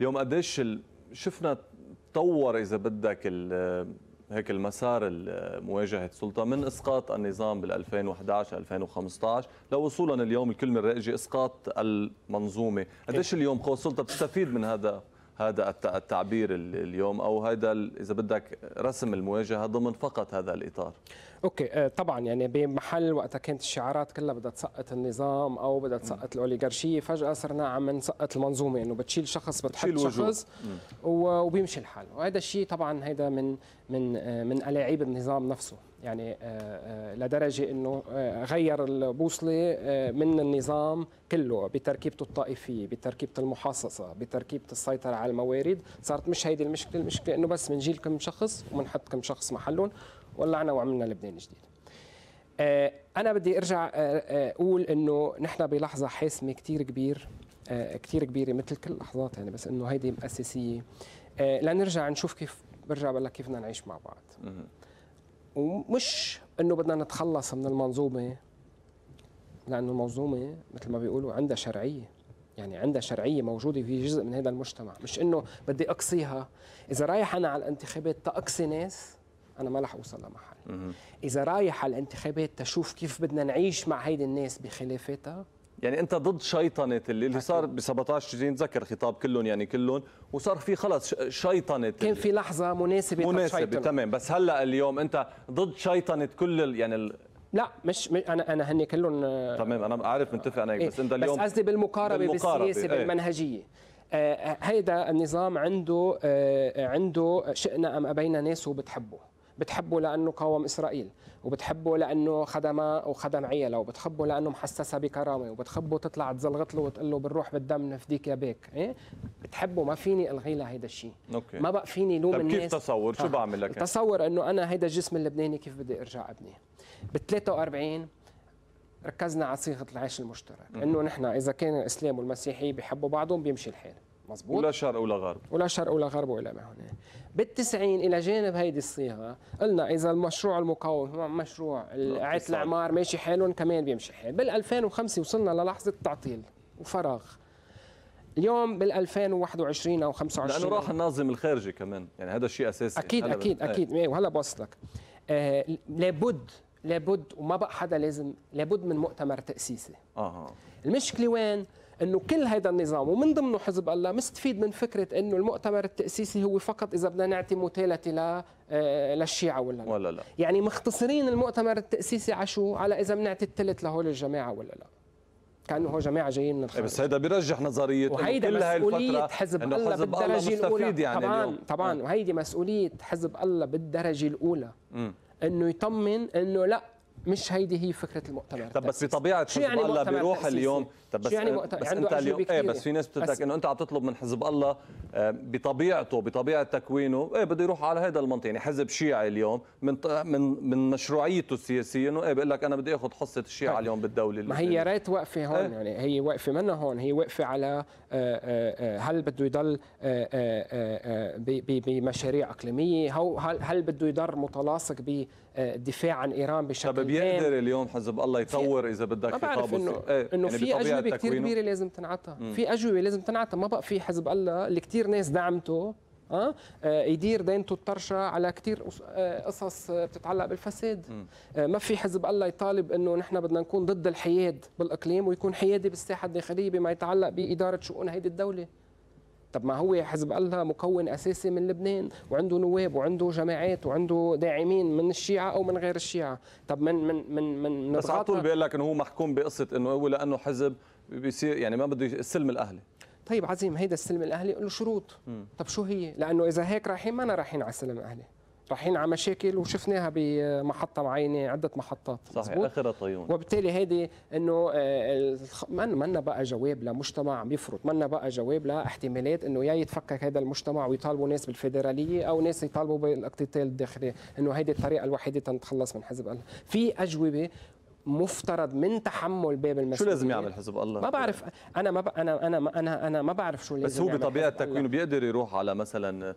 اليوم قديش شفنا تطور اذا بدك هيك المسار مواجهه السلطه من اسقاط النظام بال 2011 2015 لوصولا اليوم الكلمه الرائجه اسقاط المنظومه قديش إيه. اليوم قوى السلطه بتستفيد من هذا هذا التعبير اليوم او هذا اذا بدك رسم المواجهه ضمن فقط هذا الاطار اوكي آه، طبعا يعني بمحل وقتها كانت الشعارات كلها بدها تسقط النظام او بدها تسقط الاوليغارشيه فجاه صرنا عم نسقط المنظومه انه بتشيل شخص بتحط شخص وبيمشي الحال وهذا الشيء طبعا هذا من من آه، من الاعيب النظام نفسه يعني آه، آه، لدرجه انه آه، غير البوصله من النظام كله بتركيبته الطائفيه بتركيبه المحاصصه بتركيبه السيطره على الموارد صارت مش هيدي المشكله المشكله انه بس بنجيل كم شخص وبنحط كم شخص محلهم ولعنا وعملنا لبنان جديد انا بدي ارجع اقول انه نحن بلحظه حاسمه كثير كبير كثير كبيره مثل كل لحظات يعني بس انه هيدي اساسيه لنرجع نشوف كيف برجع بقول لك كيف بدنا نعيش مع بعض ومش انه بدنا نتخلص من المنظومه لانه المنظومه مثل ما بيقولوا عندها شرعيه يعني عندها شرعيه موجوده في جزء من هذا المجتمع مش انه بدي اقصيها اذا رايح انا على الانتخابات تاقصي ناس انا ما رح اوصل لمحل اذا رايح على الانتخابات تشوف كيف بدنا نعيش مع هيدي الناس بخلافاتها يعني انت ضد شيطنه اللي صار ب 17 تشرين تذكر خطاب كلهم يعني كلهم وصار في خلص شيطنه كان في لحظه مناسبه مناسبه تمام بس هلا اليوم انت ضد شيطنه كل يعني ال... لا مش, مش انا انا هن كلهم آه، تمام انا عارف متفق انا هيك إيه، بس انت اليوم بس قصدي بالمقاربه, بالمقاربة بالسياسه ايه؟ بالمنهجيه آه، آه، هيدا النظام عنده عنده شئنا ام ابينا ناس وبتحبه بتحبه لانه قاوم اسرائيل وبتحبه لانه خدمه وخدم عيله وبتحبه لانه محسسها بكرامه وبتحبه تطلع تزلغط له وتقول له بالروح بالدم نفديك يا بيك إيه؟ بتحبه ما فيني الغي له هيدا الشيء أوكي. ما بقى فيني لوم طيب، الناس كيف تصور شو آه. بعمل لك تصور انه انا هيدا الجسم اللبناني كيف بدي ارجع ابنيه ب 43 ركزنا على صيغه العيش المشترك انه نحن اذا كان الاسلام والمسيحيه بيحبوا بعضهم بيمشي الحال مزبوط ولا شرق ولا غرب ولا شرق ولا غرب والى ما بال بالتسعين الى جانب هيدي الصيغه قلنا اذا المشروع المقاوم مشروع اعاده نعم، الاعمار ماشي حالهم كمان بيمشي حال بال 2005 وصلنا للحظه تعطيل وفراغ اليوم بال 2021 او 25 لانه راح الناظم الخارجي كمان يعني هذا شيء اساسي اكيد اكيد بال... اكيد إيه. ايه. وهلا بوصلك آه لابد لابد وما بقى حدا لازم لابد من مؤتمر تاسيسي اها المشكله وين؟ انه كل هذا النظام ومن ضمنه حزب الله مستفيد من فكره انه المؤتمر التاسيسي هو فقط اذا بدنا نعطي مثالتي ل آه، للشيعة ولا لا. ولا لا يعني مختصرين المؤتمر التاسيسي على شو على اذا بنعطي الثلث لهول الجماعه ولا لا كانه هو جماعه جايين من الخارج بس هيدا بيرجح نظريه وهيدا مسؤوليه حزب الله حزب بالدرجه الله الاولى يعني طبعا اليوم. طبعا آه. وهيدي مسؤوليه حزب الله بالدرجه الاولى م. انه يطمن انه لا مش هيدي هي فكره المؤتمر طب بس بطبيعه يعني حزب يعني الله بيروح تأسيسي. اليوم طب بس يعني مؤتمر بس انت اليوم ايه بس في ناس بتتك انه انت عم تطلب من حزب الله آه، بطبيعته بطبيعه تكوينه ايه بده يروح على هذا المنطق يعني حزب شيعي اليوم من من من مشروعيته السياسيه انه ايه بقول لك انا بدي اخذ حصه الشيعه طيب. اليوم بالدوله ما هي يا ريت واقفه هون ايه؟ يعني هي واقفه منا هون هي واقفه على آه، آه، هل بده يضل بمشاريع اقليميه هل هل بده يضل متلاصق ب دفاع عن ايران بشكل طب بيقدر هام. اليوم حزب الله يطور اذا بدك خطابه بعرف انه ايه يعني انه يعني في اجوبه كثير كبيره لازم تنعطى في اجوبه لازم تنعطى ما بقى في حزب الله اللي كثير ناس دعمته أه؟ يدير دينته الطرشة على كثير آه، قصص آه، بتتعلق بالفساد م. آه، ما في حزب الله يطالب أنه نحن بدنا نكون ضد الحياد بالإقليم ويكون حيادي بالساحة الداخلية بما يتعلق بإدارة شؤون هيدي الدولة طب ما هو حزب الله مكون اساسي من لبنان وعنده نواب وعنده جماعات وعنده داعمين من الشيعه او من غير الشيعه طب من من من من بس على طول بيقول لك انه هو محكوم بقصه انه هو لانه حزب بيصير يعني ما بده السلم الاهلي طيب عظيم هيدا السلم الاهلي له شروط طب شو هي لانه اذا هيك رايحين ما رايحين على السلم الاهلي رايحين على مشاكل وشفناها بمحطه معينه عده محطات صحيح اخر الطيون وبالتالي هيدي انه آه، من منا بقى جواب لمجتمع عم يفرط منا بقى جواب لاحتمالات انه يا يتفكك هذا المجتمع ويطالبوا ناس بالفيدراليه او ناس يطالبوا بالاقتتال الداخلي انه هيدي الطريقه الوحيده تنتخلص من حزب الله في اجوبه مفترض من تحمل باب المسؤوليه شو لازم يعمل حزب الله؟ ما بعرف انا ما ب... انا انا انا انا ما بعرف شو لازم بس هو بطبيعه تكوينه بيقدر يروح على مثلا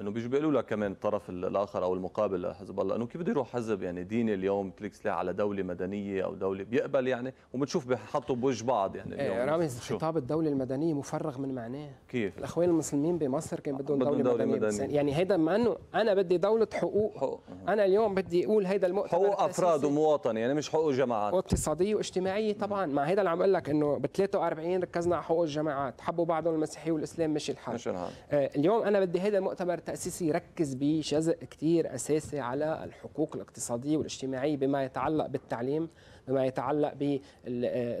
انه بيجوا بيقولوا لك كمان الطرف الاخر او المقابل لحزب الله انه كيف بده يروح حزب يعني ديني اليوم بتلك سلاح على دوله مدنيه او دوله بيقبل يعني وبنشوف بحطوا بوجه بعض يعني إيه، اليوم ايه رامز خطاب الدوله المدنيه مفرغ من معناه كيف الاخوان المسلمين بمصر كان بدهم دولة, دولة, مدنيه, مدنية. يعني هيدا مع انه انا بدي دوله حقوق, حقوق. انا اليوم بدي اقول هيدا المؤتمر حقوق افراد ومواطن يعني مش حقوق جماعات واقتصاديه واجتماعيه طبعا مع هيدا اللي عم اقول لك انه ب 43 ركزنا على حقوق الجماعات حبوا بعضهم المسيحيه والاسلام مشي الحال مش الحال آه، اليوم انا بدي هيدا المؤتمر التأسيسي يركز بجزء كتير أساسي على الحقوق الاقتصادية والاجتماعية بما يتعلق بالتعليم بما يتعلق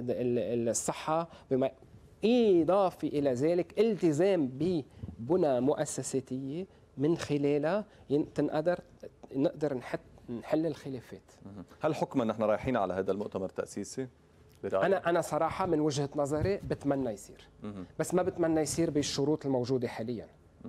بالصحة بما إضافة إلى ذلك التزام ببنى مؤسساتية من خلالها تنقدر نقدر نحط نحل الخلافات هل حكما نحن رايحين على هذا المؤتمر التأسيسي؟ انا انا صراحه من وجهه نظري بتمنى يصير بس ما بتمنى يصير بالشروط الموجوده حاليا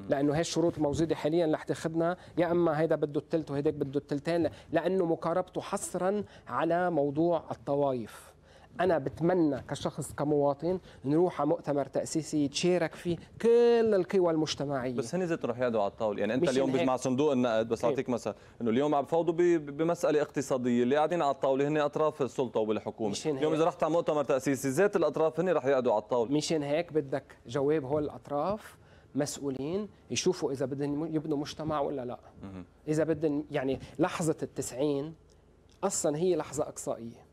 لانه هي الشروط الموجوده حاليا رح تاخذنا يا اما هيدا بده الثلث وهيداك بده الثلثين لانه مقاربته حصرا على موضوع الطوائف انا بتمنى كشخص كمواطن نروح على مؤتمر تاسيسي يتشارك فيه كل القوى المجتمعيه بس هن رح يقعدوا على الطاوله يعني انت اليوم مع صندوق النقد بس إيه. اعطيك مثلا انه اليوم عم بفاوضوا بمساله اقتصاديه اللي قاعدين على الطاوله هن اطراف السلطه والحكومه اليوم اذا رحت على مؤتمر تاسيسي ذات الاطراف هن رح يقعدوا على الطاوله مشان هيك بدك جواب هول الاطراف مسؤولين يشوفوا اذا بدهم يبنوا مجتمع ولا لا اذا بدهم يعني لحظه التسعين اصلا هي لحظه اقصائيه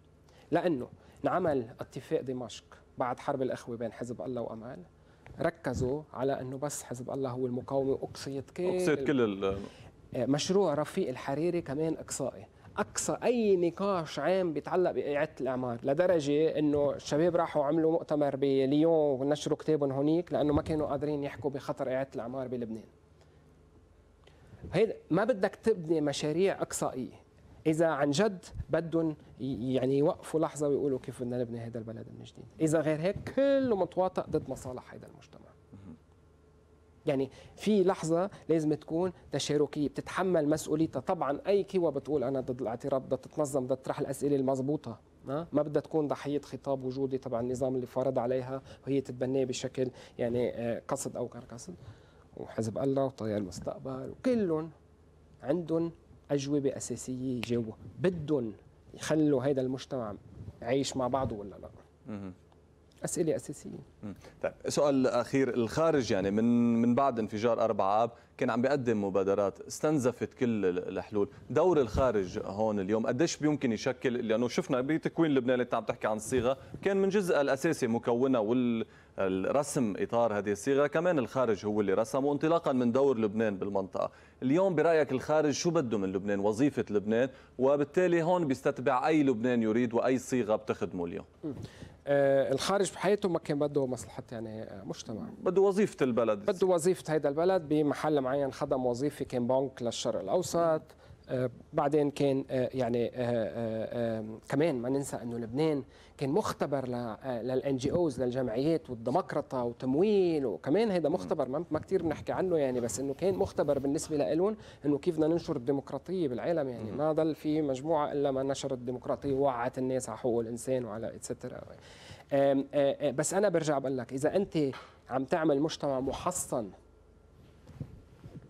لانه انعمل اتفاق دمشق بعد حرب الاخوه بين حزب الله وامل ركزوا على انه بس حزب الله هو المقاومه واقصيت كل اقصيت كل ال... آه، مشروع رفيق الحريري كمان اقصائي اقصى اي نقاش عام بيتعلق باعاده الاعمار لدرجه انه الشباب راحوا عملوا مؤتمر بليون ونشروا كتابهم هونيك لانه ما كانوا قادرين يحكوا بخطر اعاده الاعمار بلبنان هيدا ما بدك تبني مشاريع اقصائيه اذا عن جد بدهم يعني يوقفوا لحظه ويقولوا كيف بدنا نبني هذا البلد من جديد اذا غير هيك كله متواطئ ضد مصالح هذا المجتمع يعني في لحظة لازم تكون تشاركية بتتحمل مسؤوليتها طبعا أي كيوة بتقول أنا ضد الاعتراض بدها تتنظم بدها تطرح الأسئلة المضبوطة ما بدها تكون ضحية خطاب وجودي تبع النظام اللي فرض عليها وهي تتبناه بشكل يعني آه، قصد أو غير قصد وحزب الله وطيار المستقبل وكلهم عندهم أجوبة أساسية يجاوبوا بدهم يخلوا هذا المجتمع عايش مع بعضه ولا لا اسئله اساسيه طيب سؤال اخير الخارج يعني من من بعد انفجار أربعة اب كان عم بيقدم مبادرات استنزفت كل الحلول دور الخارج هون اليوم قديش بيمكن يشكل لانه شفنا بتكوين لبنان اللي انت عم تحكي عن الصيغه كان من جزء الاساسي مكونه والرسم اطار هذه الصيغه كمان الخارج هو اللي رسمه انطلاقا من دور لبنان بالمنطقه اليوم برايك الخارج شو بده من لبنان وظيفه لبنان وبالتالي هون بيستتبع اي لبنان يريد واي صيغه بتخدمه اليوم آه، الخارج بحياته ما كان بده مصلحه يعني آه، مجتمع بده وظيفه البلد بده وظيفه هذا البلد بمحل معين خدم وظيفه كان بنك للشرق الاوسط بعدين كان آه، يعني آه، آه، كمان ما ننسى انه لبنان كان مختبر للان جي اوز للجمعيات والديمقراطه وتمويل وكمان هذا مختبر ما كثير بنحكي عنه يعني بس انه كان مختبر بالنسبه لهم انه كيف بدنا ننشر الديمقراطيه بالعالم يعني ما ضل في مجموعه الا ما نشرت الديمقراطيه ووعت الناس على حقوق الانسان وعلى اتسترا بس انا برجع بقول لك اذا انت عم تعمل مجتمع محصن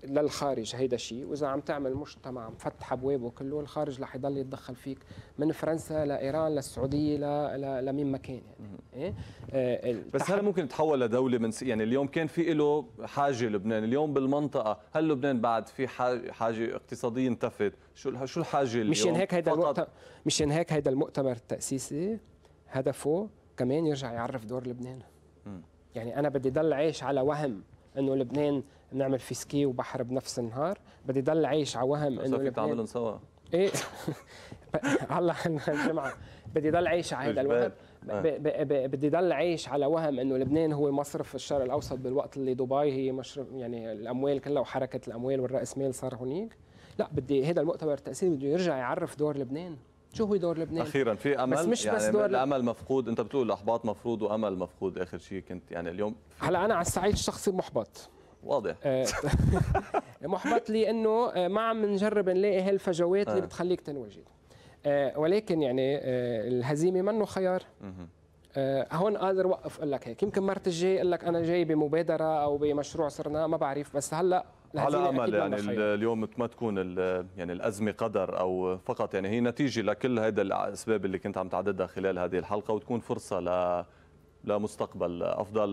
للخارج هيدا الشيء واذا عم تعمل مجتمع مفتح ابوابه كله الخارج رح يضل يتدخل فيك من فرنسا لايران للسعوديه ل... ل... لمين ما كان يعني إيه؟ آه، بس هل ممكن تحول لدوله من يعني اليوم كان في له حاجه لبنان اليوم بالمنطقه هل لبنان بعد في حاجه اقتصاديه انتفت شو شو الحاجه اليوم مشان هيك هيدا فقط... المؤتمر مشان هيك هيدا المؤتمر التاسيسي هدفه كمان يرجع يعرف دور لبنان يعني انا بدي ضل عايش على وهم انه لبنان نعمل في سكي وبحر بنفس النهار بدي ضل عايش على وهم انه فيك تعملهم سوا ايه هلا الجمعه بدي ضل عايش على هذا الوهم آه. بدي ضل عايش على وهم انه لبنان هو مصرف الشرق الاوسط بالوقت اللي دبي هي مشرف يعني الاموال كلها وحركه الاموال والراس مال صار هنيك لا بدي هذا المؤتمر التاسيسي بده يرجع يعرف دور لبنان شو هو دور لبنان اخيرا في امل بس مش يعني بس دور الامل مفقود انت بتقول الاحباط مفروض وامل مفقود اخر شيء كنت يعني اليوم هلا انا على الصعيد الشخصي محبط واضح آه، آه، محبط لي انه آه، ما عم نجرب نلاقي هالفجوات اللي بتخليك تنوجد ولكن يعني الهزيمه منه خيار هون قادر وقف اقول لك هيك يمكن مرت الجاي اقول لك انا جاي بمبادره او بمشروع صرنا ما بعرف بس هلا على امل يعني اليوم ما تكون يعني الازمه قدر او فقط يعني هي نتيجه لكل هذا الاسباب اللي كنت عم تعددها خلال هذه الحلقه وتكون فرصه ل لمستقبل افضل